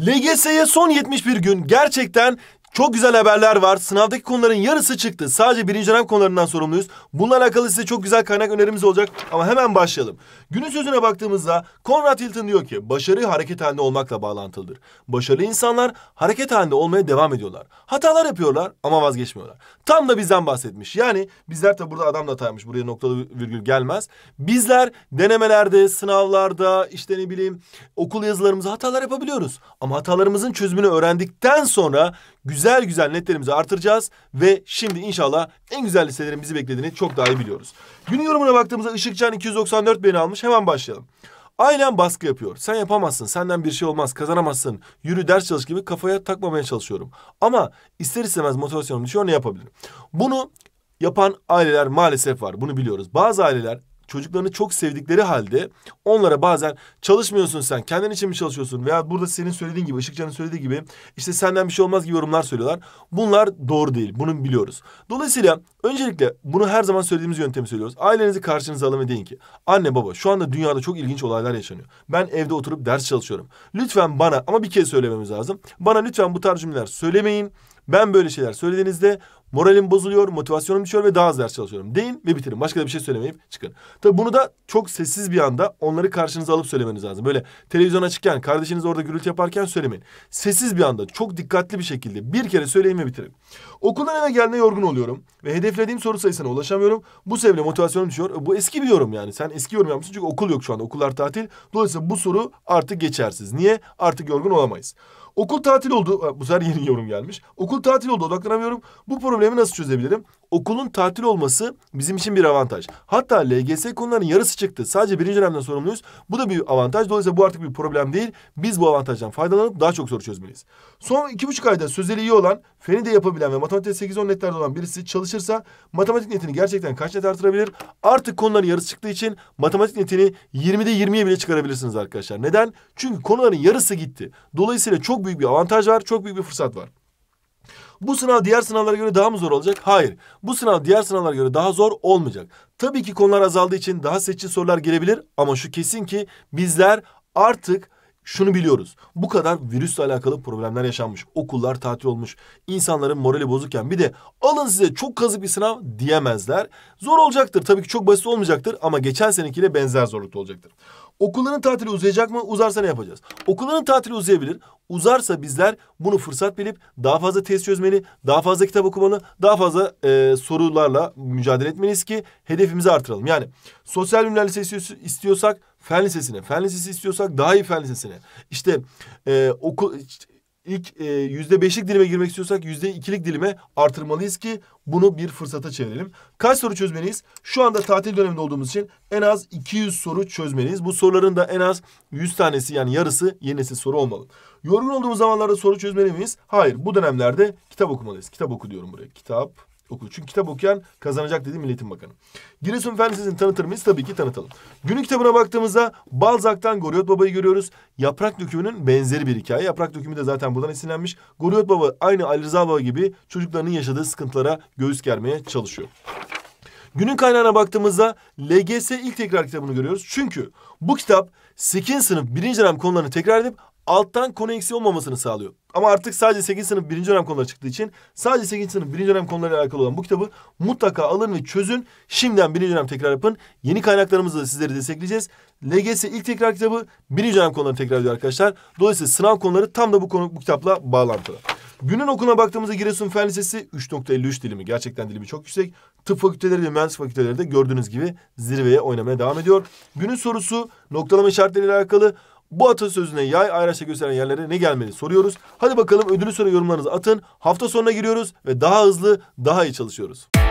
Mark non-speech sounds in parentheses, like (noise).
LGS'ye son 71 gün gerçekten çok güzel haberler var. Sınavdaki konuların yarısı çıktı. Sadece birinci dönem konularından sorumluyuz. Bununla alakalı size çok güzel kaynak önerimiz olacak ama hemen başlayalım. Günün sözüne baktığımızda Conrad Hilton diyor ki başarı hareket halinde olmakla bağlantılıdır. Başarılı insanlar hareket halinde olmaya devam ediyorlar. Hatalar yapıyorlar ama vazgeçmiyorlar. Tam da bizden bahsetmiş. Yani bizler tabi burada adam da hataymış. Buraya noktalı virgül gelmez. Bizler denemelerde, sınavlarda, işte ne bileyim okul yazılarımızda hatalar yapabiliyoruz. Ama hatalarımızın çözümünü öğrendikten sonra güzel güzel netlerimizi artıracağız ve şimdi inşallah en güzel listelerin bizi beklediğini çok daha iyi biliyoruz. Günün yorumuna baktığımızda Işıkcan 294 beğeni almış. Hemen başlayalım. Ailen baskı yapıyor. Sen yapamazsın, senden bir şey olmaz, kazanamazsın. Yürü ders çalış gibi kafaya takmamaya çalışıyorum. Ama ister istemez motivasyonum düşüyor ne yapabilirim? Bunu yapan aileler maalesef var. Bunu biliyoruz. Bazı aileler çocuklarını çok sevdikleri halde onlara bazen çalışmıyorsun sen kendin için mi çalışıyorsun veya burada senin söylediğin gibi Işıkcan'ın söylediği gibi işte senden bir şey olmaz gibi yorumlar söylüyorlar. Bunlar doğru değil bunu biliyoruz. Dolayısıyla öncelikle bunu her zaman söylediğimiz yöntemi söylüyoruz. Ailenizi karşınıza alın ve deyin ki anne baba şu anda dünyada çok ilginç olaylar yaşanıyor. Ben evde oturup ders çalışıyorum. Lütfen bana ama bir kez söylememiz lazım. Bana lütfen bu tarz cümleler söylemeyin ben böyle şeyler söylediğinizde moralim bozuluyor, motivasyonum düşüyor ve daha az ders çalışıyorum. Deyin ve bitirin. Başka da bir şey söylemeyip çıkın. Tabii bunu da çok sessiz bir anda onları karşınıza alıp söylemeniz lazım. Böyle televizyon açıkken, kardeşiniz orada gürültü yaparken söylemeyin. Sessiz bir anda, çok dikkatli bir şekilde bir kere söyleyin ve bitirin. Okuldan eve geldiğinde yorgun oluyorum ve hedeflediğim soru sayısına ulaşamıyorum. Bu sebeple motivasyonum düşüyor. Bu eski bir yorum yani. Sen eski yorum yapmışsın çünkü okul yok şu anda. Okullar tatil. Dolayısıyla bu soru artık geçersiz. Niye? Artık yorgun olamayız. Okul tatil oldu. Bu sefer yeni (laughs) yorum gelmiş. Okul tatil oldu odaklanamıyorum. Bu problemi nasıl çözebilirim? Okulun tatil olması bizim için bir avantaj. Hatta LGS konularının yarısı çıktı. Sadece birinci dönemden sorumluyuz. Bu da bir avantaj. Dolayısıyla bu artık bir problem değil. Biz bu avantajdan faydalanıp daha çok soru çözmeliyiz. Son iki buçuk ayda sözeli iyi olan, feni de yapabilen ve matematik 8-10 netlerde olan birisi çalışırsa matematik netini gerçekten kaç net artırabilir? Artık konuların yarısı çıktığı için matematik netini 20'de 20'ye bile çıkarabilirsiniz arkadaşlar. Neden? Çünkü konuların yarısı gitti. Dolayısıyla çok büyük bir avantaj var, çok büyük bir fırsat var. Bu sınav diğer sınavlara göre daha mı zor olacak? Hayır. Bu sınav diğer sınavlara göre daha zor olmayacak. Tabii ki konular azaldığı için daha seçici sorular gelebilir ama şu kesin ki bizler artık şunu biliyoruz. Bu kadar virüsle alakalı problemler yaşanmış. Okullar tatil olmuş. insanların morali bozukken bir de alın size çok kazık bir sınav diyemezler. Zor olacaktır. Tabii ki çok basit olmayacaktır ama geçen senekiyle benzer zorlukta olacaktır. Okulların tatili uzayacak mı? Uzarsa ne yapacağız? Okulların tatili uzayabilir. Uzarsa bizler bunu fırsat bilip daha fazla test çözmeli, daha fazla kitap okumalı, daha fazla e, sorularla mücadele etmeliyiz ki hedefimizi artıralım. Yani sosyal bilimler lisesi istiyorsak Fen lisesine. Fen lisesi istiyorsak daha iyi fen lisesine. İşte e, okul ilk e, yüzde beşlik dilime girmek istiyorsak yüzde ikilik dilime artırmalıyız ki bunu bir fırsata çevirelim. Kaç soru çözmeliyiz? Şu anda tatil döneminde olduğumuz için en az 200 soru çözmeliyiz. Bu soruların da en az 100 tanesi yani yarısı yenisi soru olmalı. Yorgun olduğumuz zamanlarda soru çözmeli miyiz? Hayır. Bu dönemlerde kitap okumalıyız. Kitap oku diyorum buraya. Kitap oku. Çünkü kitap okuyan kazanacak dedi milletin Bakanı. Giresun Fen Lisesi'ni tanıtır mıyız? Tabii ki tanıtalım. Günün kitabına baktığımızda Balzac'tan Goriot Baba'yı görüyoruz. Yaprak Dökümü'nün benzeri bir hikaye. Yaprak Dökümü de zaten buradan esinlenmiş. Goriot Baba aynı Ali Rıza Baba gibi çocuklarının yaşadığı sıkıntılara göğüs germeye çalışıyor. Günün kaynağına baktığımızda LGS ilk tekrar kitabını görüyoruz. Çünkü bu kitap 8. sınıf 1. dönem konularını tekrar edip alttan konu eksiği olmamasını sağlıyor. Ama artık sadece 8. sınıf 1. dönem konuları çıktığı için sadece 8. sınıf 1. dönem konularıyla alakalı olan bu kitabı mutlaka alın ve çözün. Şimdiden 1. dönem tekrar yapın. Yeni kaynaklarımızla da sizleri destekleyeceğiz. LGS ilk tekrar kitabı 1. dönem konuları tekrar ediyor arkadaşlar. Dolayısıyla sınav konuları tam da bu, konu, bu kitapla bağlantılı. Günün okuluna baktığımızda Giresun Fen Lisesi 3.53 dilimi. Gerçekten dilimi çok yüksek. Tıp fakülteleri ve mühendis fakülteleri de gördüğünüz gibi zirveye oynamaya devam ediyor. Günün sorusu noktalama işaretleriyle alakalı. Bu atasözüne yay ayraçla gösteren yerlere ne gelmeli soruyoruz. Hadi bakalım ödülü soru yorumlarınızı atın. Hafta sonuna giriyoruz ve daha hızlı, daha iyi çalışıyoruz.